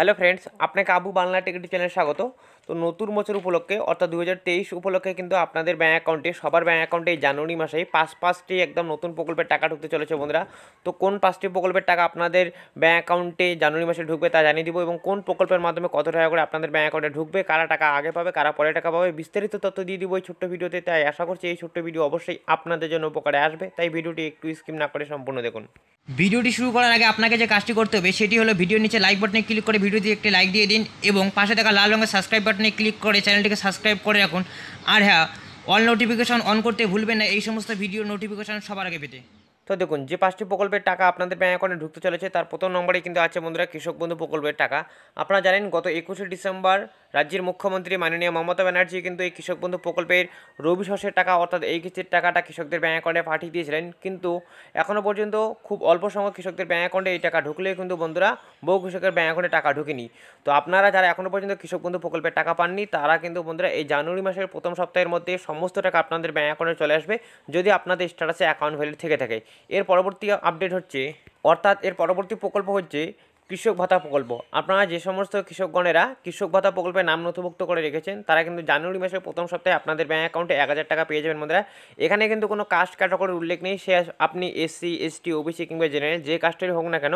hello friends আপনাকে Abu Bangla ticket চ্যানেলে স্বাগত তো নতুন বছর উপলক্ষে অর্থাৎ দু উপলক্ষে কিন্তু আপনাদের ব্যাঙ্ক অ্যাকাউন্টে সবার ব্যাঙ্ক অ্যাকাউন্টে জানুয়ারি মাসে পাঁচ পাঁচটি একদম নতুন প্রকল্পের টাকা ঢুকতে চলেছে বন্ধুরা তো কোন পাঁচটি প্রকল্পের টাকা আপনাদের ব্যাঙ্ক অ্যাকাউন্টে জানুয়ারি মাসে ঢুকবে তা জানিয়ে দিব এবং কোন প্রকল্পের মাধ্যমে কত টাকা করে আপনাদের ব্যাঙ্ক অ্যাকাউন্টে ঢুকবে কারা টাকা আগে পাবে কারা পরে টাকা পাবে বিস্তারিত তথ্য দিয়ে দিব এই ছোট্ট ভিডিওতে তাই আশা করছি এই ছোট্ট ভিডিও অবশ্যই আপনাদের জন্য উপকারে আসবে তাই ভিডিওটি একটু স্কিম না করে সম্পূর্ণ দেখুন ভিডিওটি শুরু করার আগে আপনাকে যে কাজটি করতে হবে সেটি হলো ভিডিওর নিচে লাইক বাটনে ক্লিক করে ভিডিওটি একটি লাইক দিয়ে দিন এবং পাশে থাকা লাল রঙের সাবস্ক্রাইব বাটনে ক্লিক করে চ্যানেলটিকে সাবস্ক্রাইব করে রাখুন আর হ্যাঁ অল নোটিফিকেশান অন করতে ভুলবেন না এই সমস্ত ভিডিও নোটিফিকেশান সবার আগে পেতে তো দেখুন যে পাঁচটি প্রকল্পের টাকা আপনাদের ব্যাঙ্ক অ্যাকাউন্টে ঢুকতে চলেছে তার প্রথম নম্বরে কিন্তু আছে বন্ধুরা কৃষক বন্ধু প্রকল্পের টাকা আপনারা জানেন গত একুশে ডিসেম্বর রাজ্যের মুখ্যমন্ত্রী মাননীয় মমতা ব্যানার্জি কিন্তু এই কৃষক বন্ধু প্রকল্পের রবি শস্যের টাকা অর্থাৎ এই কিস্তির টাকাটা কৃষকদের ব্যাঙ্ক অ্যাকাউন্টে পাঠিয়ে দিয়েছিলেন কিন্তু এখনও পর্যন্ত খুব অল্প সংখ্যক কৃষকদের ব্যাঙ্ক অ্যাকাউন্টে এই টাকা ঢুকলেও কিন্তু বন্ধুরা বহু কৃষকের ব্যাঙ্ক অ্যাকাউন্টে টাকা ঢুকেনি তো আপনারা যারা এখনও পর্যন্ত কৃষক বন্ধু প্রকল্পের টাকা পাননি তারা কিন্তু বন্ধুরা এই জানুয়ারি মাসের প্রথম সপ্তাহের মধ্যে সমস্ত টাকা আপনাদের ব্যাঙ্ক অ্যাকাউন্টে চলে আসবে যদি আপনাদের স্ট্যাটাসে অ্যাকাউন্ট ভ্যালু থেকে থাকে এর পরবর্তী আপডেট হচ্ছে অর্থাৎ এর পরবর্তী প্রকল্প হচ্ছে কৃষক ভাতা প্রকল্প আপনারা যে সমস্ত কৃষকগণেরা কৃষক ভাতা প্রকল্পে নাম নথিভুক্ত করে রেখেছেন তারা কিন্তু জানুয়ারি মাসের প্রথম সপ্তাহে আপনাদের ব্যাঙ্ক অ্যাকাউন্টে এক হাজার টাকা পেয়ে যাবেন বন্ধুরা এখানে কিন্তু কোনো কাস্ট ক্যাটাগরির উল্লেখ নেই সে আপনি এসসি এসটি ওবিসি কিংবা জেনারেল যে কাস্টেরই হোক না কেন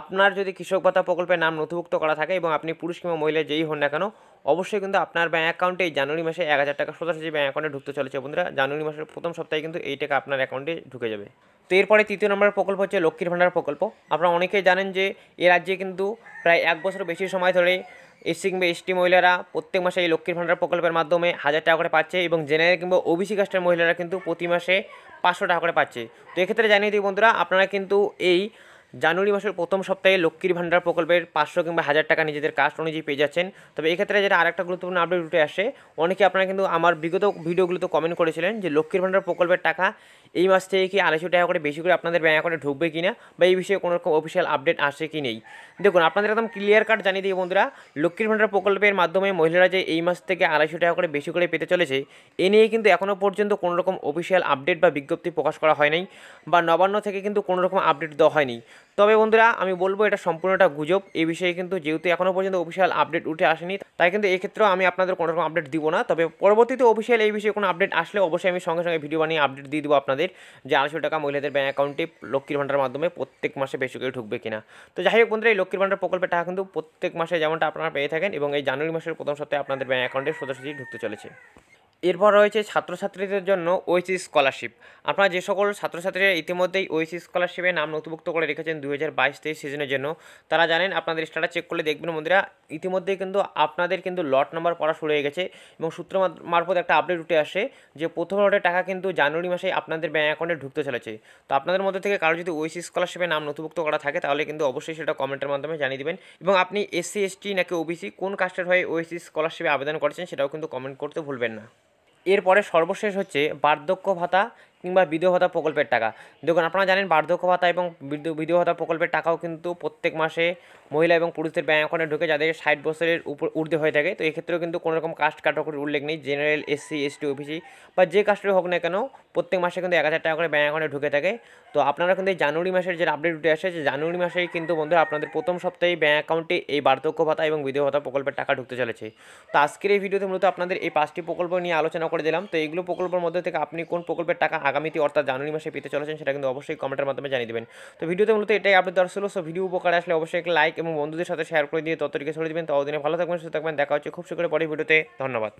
আপনার যদি কৃষক ভাতা প্রকল্পে নাম নথিভুক্ত করা থাকে এবং আপনি পুরুষ কিংবা মহিলা যেই হন না কেন অবশ্যই কিন্তু আপনার ব্যাঙ্ক অ্যাকাউন্টে এই জানুয়ারি মাসে এক হাজার টাকা সোজাসুজি ব্যাঙ্ক অ্যাকাউন্টে ঢুকতে চলেছে বন্ধুরা জানুয়ারি মাসের প্রথম সপ্তাহে কিন্তু এই টাকা আপনার অ্যাকাউন্টে ঢুকে যাবে তো এরপরে তৃতীয় নম্বরের প্রকল্প হচ্ছে লক্ষ্মীর ভাণ্ডার প্রকল্প আপনারা অনেকেই জানেন যে এ রাজ্যে কিন্তু প্রায় এক বছর বেশি সময় ধরে এসসি কিংবা এসটি মহিলারা প্রত্যেক মাসে এই লক্ষ্মীর ভাণ্ডার প্রকল্পের মাধ্যমে হাজার টাকা করে পাচ্ছে এবং জেনারেল কিংবা ওবিসি কাস্টের মহিলারা কিন্তু প্রতি মাসে পাঁচশো টাকা করে পাচ্ছে তো এক্ষেত্রে জানিয়ে দিই বন্ধুরা আপনারা কিন্তু এই জানুয়ারি মাসের প্রথম সপ্তাহে লক্ষ্মীর ভাণ্ডার প্রকল্পের পাঁচশো কিংবা হাজার টাকা নিজেদের কাস্ট অনুযায়ী পেয়ে যাচ্ছেন তবে এক্ষেত্রে যেটা আরেকটা গুরুত্বপূর্ণ আপডেট উঠে আসে অনেকে আপনারা কিন্তু আমার বিগত ভিডিওগুলোতে কমেন্ট করেছিলেন যে লক্ষ্মীর ভাণ্ডার প্রকল্পের টাকা এই মাস থেকে কি আড়াইশো টাকা করে বেশি করে আপনাদের ব্যাঙ্ক অ্যাকাউন্টে ঢুকবে কি না বা এই বিষয়ে কোনো রকম অফিসিয়াল আপডেট আসে কি নেই দেখুন আপনাদের একদম ক্লিয়ার কাট জানিয়ে দিই বন্ধুরা লক্ষ্মীর ভাণ্ডার প্রকল্পের মাধ্যমে মহিলারা যে এই মাস থেকে আড়াইশো টাকা করে বেশি করে পেতে চলেছে এ নিয়ে কিন্তু এখনও পর্যন্ত কোনো রকম অফিসিয়াল আপডেট বা বিজ্ঞপ্তি প্রকাশ করা হয়নি বা নবান্ন থেকে কিন্তু কোনো রকম আপডেট দেওয়া হয়নি তবে বন্ধুরা আমি বলবো এটা সম্পূর্ণটা গুজব এই বিষয়ে কিন্তু যেহেতু এখনও পর্যন্ত অফিসিয়াল আপডেট উঠে আসেনি তাই কিন্তু এক্ষেত্রেও আমি আপনাদের কোনো রকম আপডেট দিব না তবে পরবর্তীতে অফিসিয়াল এই বিষয়ে কোনো আপডেট আসলে অবশ্যই আমি সঙ্গে সঙ্গে ভিডিও বানিয়ে আপডেট দিয়ে দেবো আপনাদের যে আড়াইশো টাকা মহিলাদের ব্যাঙ্ক অ্যাকাউন্টে লক্ষ্মীর ভাণ্ডার মাধ্যমে প্রত্যেক মাসে বেশি করে ঢুকবে কিনা তো যাই হোক বন্ধুরা এই লক্ষ্মীর ভাণ্ডার প্রকল্পের টাকা কিন্তু প্রত্যেক মাসে যেমনটা আপনারা পেয়ে থাকেন এবং এই জানুয়ারি মাসের প্রথম সপ্তাহে আপনাদের ব্যাঙ্ক অ্যাকাউন্টে সোজাসুজি ঢুকতে চলেছে এরপর রয়েছে ছাত্রছাত্রীদের জন্য ওইসি স্কলারশিপ আপনারা যে সকল ছাত্রছাত্রীরা ইতিমধ্যেই ওইসি স্কলারশিপে নাম নথিভুক্ত করে রেখেছেন দু হাজার বাইশ তেইশ সিজনের জন্য তারা জানেন আপনাদের স্টাটাস চেক করলে দেখবেন বন্ধুরা ইতিমধ্যেই কিন্তু আপনাদের কিন্তু লট নাম্বার পড়া শুরু হয়ে গেছে এবং সূত্র মারফত একটা আপডেট উঠে আসে যে প্রথম লটের টাকা কিন্তু জানুয়ারি মাসে আপনাদের ব্যাঙ্ক অ্যাকাউন্টে ঢুকতে চলেছে তো আপনাদের মধ্যে থেকে কারো যদি ওইসি স্কলারশিপে নাম নথিভুক্ত করা থাকে তাহলে কিন্তু অবশ্যই সেটা কমেন্টের মাধ্যমে জানিয়ে দেবেন এবং আপনি এসসি এসটি নাকি ওবিসি কোন কাস্টের হয়ে ওইসি স্কলারশিপে আবেদন করেছেন সেটাও কিন্তু কমেন্ট করতে ভুলবেন না এরপরে সর্বশেষ হচ্ছে বার্ধক্য ভাতা কিংবা বিধবা ভাতা প্রকল্পের টাকা দেখুন আপনারা জানেন বার্ধক্য ভাতা এবং বিধবা ভাতা প্রকল্পের টাকাও কিন্তু প্রত্যেক মাসে মহিলা এবং পুরুষদের ব্যাঙ্ক অ্যাকাউন্টে ঢুকে যাদের ষাট বছরের উপর ঊর্ধ্বে হয়ে থাকে তো এক্ষেত্রেও কিন্তু কোনো রকম কাস্ট কাটাকুটির উল্লেখ নেই জেনারেল এসসি এসটি ওবিসি বা যে কাস্টের হোক না কেন প্রত্যেক মাসে কিন্তু এক হাজার টাকা করে ব্যাঙ্ক অ্যাকাউন্টে ঢুকে থাকে তো আপনারা কিন্তু এই জানুয়ারি মাসের যে আপডেট উঠে আসে যে জানুয়ারি মাসেই কিন্তু বন্ধুরা আপনাদের প্রথম সপ্তাহে ব্যাঙ্ক অ্যাকাউন্টে এই বার্ধক্য ভাতা এবং বিধবা ভাতা প্রকল্পের টাকা ঢুকতে চলেছে তো আজকের এই ভিডিওতে মূলত আপনাদের এই পাঁচটি প্রকল্প নিয়ে আলোচনা করে দিলাম তো এইগুলো প্রকল্পের মধ্যে থেকে আপনি কোন প্রকল্পের টাকা আগামীতে অর্থাৎ জানুয়ারি মাসে পেতে চলেছেন সেটা কিন্তু অবশ্যই কমেন্টের মাধ্যমে জানিয়ে দেবেন তো ভিডিওতে মূলত এটাই আপনি দেওয়া ছিল সো ভিডিও উপকার আসলে অবশ্যই একটা লাইক এবং বন্ধুদের সাথে শেয়ার করে দিয়ে ততটিকে ছড়িয়ে দেবেন অদিনে ভালো থাকবেন সুস্থ থাকবেন দেখা হচ্ছে খুব শীঘ্রই পরে ভিডিওতে ধন্যবাদ